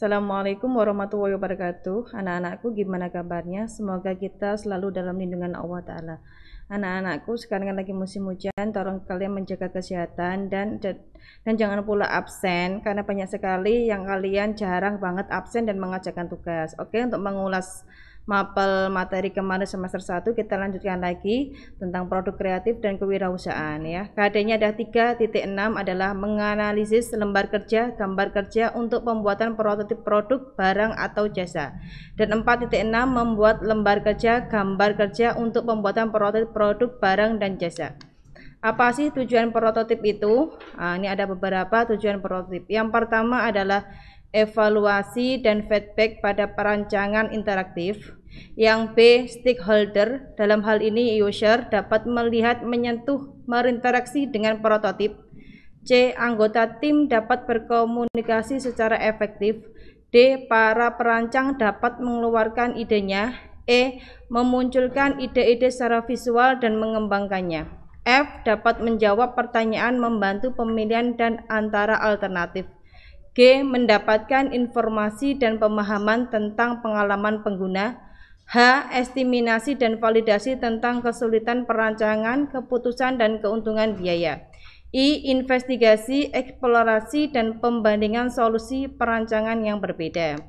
Assalamualaikum warahmatullahi wabarakatuh. Anak-anakku gimana kabarnya? Semoga kita selalu dalam lindungan Allah Ta'ala. Anak-anakku sekarang kan lagi musim hujan, tolong kalian menjaga kesehatan dan dan jangan pula absen karena banyak sekali yang kalian jarang banget absen dan mengajarkan tugas. Oke, untuk mengulas mapel materi kemarin semester 1 kita lanjutkan lagi tentang produk kreatif dan kewirausahaan ya. KD-nya ada 3.6 adalah menganalisis lembar kerja, gambar kerja untuk pembuatan prototip produk, barang atau jasa. Dan 4.6 membuat lembar kerja, gambar kerja untuk pembuatan prototip produk, barang dan jasa. Apa sih tujuan prototip itu? Nah, ini ada beberapa tujuan prototip. Yang pertama adalah evaluasi dan feedback pada perancangan interaktif. Yang B, stakeholder, dalam hal ini user dapat melihat, menyentuh, merinteraksi dengan prototip. C, anggota tim dapat berkomunikasi secara efektif. D, para perancang dapat mengeluarkan idenya. E, memunculkan ide-ide secara visual dan mengembangkannya. F dapat menjawab pertanyaan membantu pemilihan dan antara alternatif. G. Mendapatkan informasi dan pemahaman tentang pengalaman pengguna. H. Estimasi dan validasi tentang kesulitan perancangan, keputusan, dan keuntungan biaya. I. Investigasi, eksplorasi, dan pembandingan solusi perancangan yang berbeda.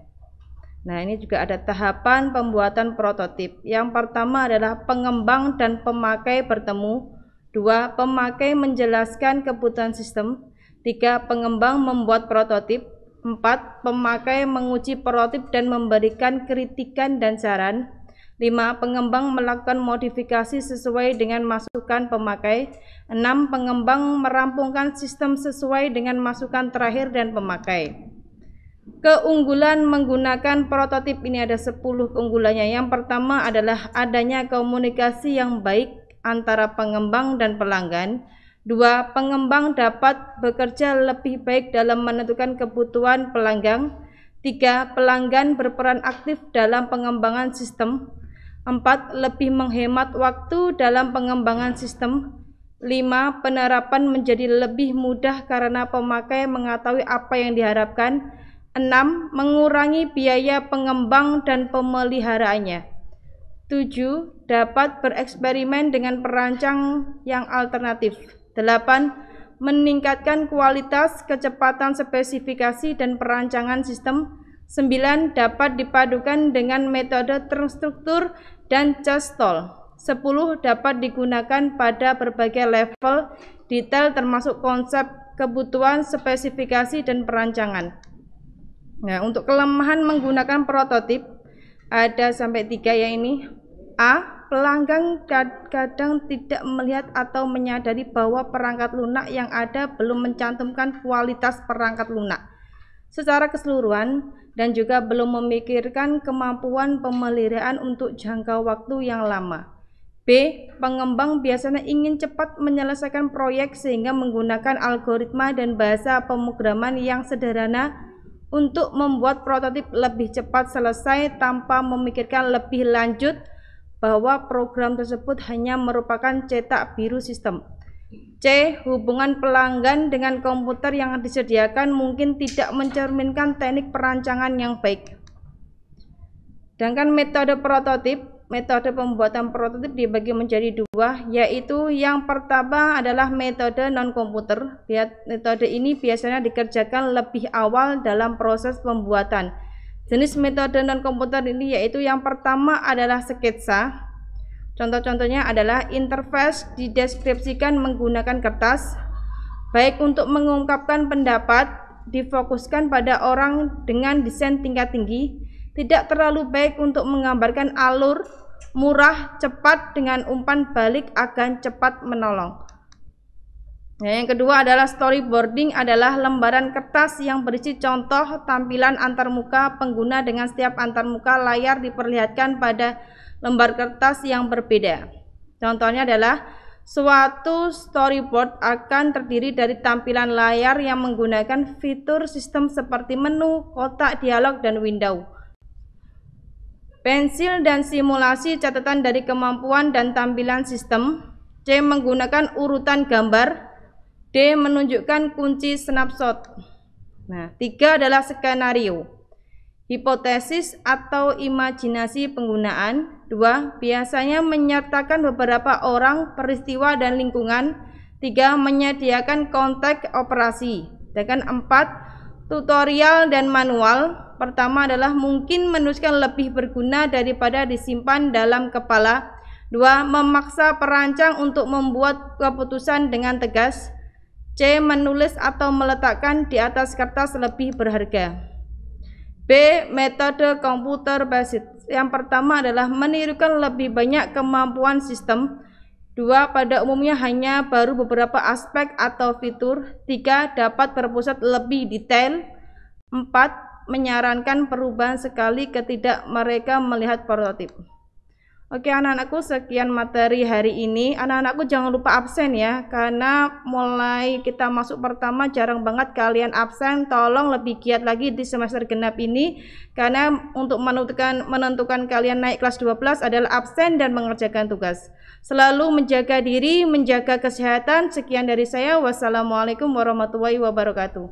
Nah, ini juga ada tahapan pembuatan prototip. Yang pertama adalah pengembang dan pemakai bertemu. Dua, pemakai menjelaskan kebutuhan sistem. 3. Pengembang membuat prototip 4. Pemakai menguji prototip dan memberikan kritikan dan saran 5. Pengembang melakukan modifikasi sesuai dengan masukan pemakai 6. Pengembang merampungkan sistem sesuai dengan masukan terakhir dan pemakai Keunggulan menggunakan prototip ini ada 10 keunggulannya. Yang pertama adalah adanya komunikasi yang baik antara pengembang dan pelanggan. Dua, pengembang dapat bekerja lebih baik dalam menentukan kebutuhan pelanggan. Tiga, pelanggan berperan aktif dalam pengembangan sistem. Empat, lebih menghemat waktu dalam pengembangan sistem. Lima, penerapan menjadi lebih mudah karena pemakai mengetahui apa yang diharapkan. Enam, mengurangi biaya pengembang dan pemeliharaannya. tujuh Dapat bereksperimen dengan perancang yang alternatif. 8. Meningkatkan kualitas, kecepatan spesifikasi, dan perancangan sistem. 9. Dapat dipadukan dengan metode terstruktur dan cestol. 10. Dapat digunakan pada berbagai level detail termasuk konsep kebutuhan, spesifikasi, dan perancangan. Nah, untuk kelemahan menggunakan prototip, ada sampai tiga ya ini. A pelanggan kadang tidak melihat atau menyadari bahwa perangkat lunak yang ada belum mencantumkan kualitas perangkat lunak secara keseluruhan dan juga belum memikirkan kemampuan pemeliharaan untuk jangka waktu yang lama. B. Pengembang biasanya ingin cepat menyelesaikan proyek sehingga menggunakan algoritma dan bahasa pemrograman yang sederhana untuk membuat prototip lebih cepat selesai tanpa memikirkan lebih lanjut bahwa program tersebut hanya merupakan cetak biru sistem. C. Hubungan pelanggan dengan komputer yang disediakan mungkin tidak mencerminkan teknik perancangan yang baik. Sedangkan metode prototip, metode pembuatan prototip dibagi menjadi dua, yaitu yang pertama adalah metode non-komputer. Metode ini biasanya dikerjakan lebih awal dalam proses pembuatan Jenis metode non-komputer ini yaitu yang pertama adalah sketsa. Contoh-contohnya adalah interface dideskripsikan menggunakan kertas, baik untuk mengungkapkan pendapat, difokuskan pada orang dengan desain tingkat tinggi, tidak terlalu baik untuk menggambarkan alur, murah, cepat dengan umpan balik akan cepat menolong. Nah, yang kedua adalah storyboarding adalah lembaran kertas yang berisi contoh tampilan antarmuka pengguna dengan setiap antarmuka layar diperlihatkan pada lembar kertas yang berbeda. Contohnya adalah suatu storyboard akan terdiri dari tampilan layar yang menggunakan fitur sistem seperti menu, kotak dialog, dan window. Pensil dan simulasi catatan dari kemampuan dan tampilan sistem. C. Menggunakan urutan gambar D. Menunjukkan kunci snapshot. Nah, tiga adalah skenario. Hipotesis atau imajinasi penggunaan. Dua, biasanya menyertakan beberapa orang, peristiwa, dan lingkungan. Tiga, menyediakan konteks operasi. Dengan empat, tutorial dan manual. Pertama adalah mungkin menuliskan lebih berguna daripada disimpan dalam kepala. Dua, memaksa perancang untuk membuat keputusan dengan tegas. C. Menulis atau meletakkan di atas kertas lebih berharga. B. Metode komputer basis. Yang pertama adalah menirukan lebih banyak kemampuan sistem. Dua, pada umumnya hanya baru beberapa aspek atau fitur. Tiga, dapat berpusat lebih detail. Empat, menyarankan perubahan sekali ketika mereka melihat prototip. Oke anak-anakku sekian materi hari ini. Anak-anakku jangan lupa absen ya karena mulai kita masuk pertama jarang banget kalian absen. Tolong lebih giat lagi di semester genap ini karena untuk menentukan menentukan kalian naik kelas 12 adalah absen dan mengerjakan tugas. Selalu menjaga diri, menjaga kesehatan. Sekian dari saya. Wassalamualaikum warahmatullahi wabarakatuh.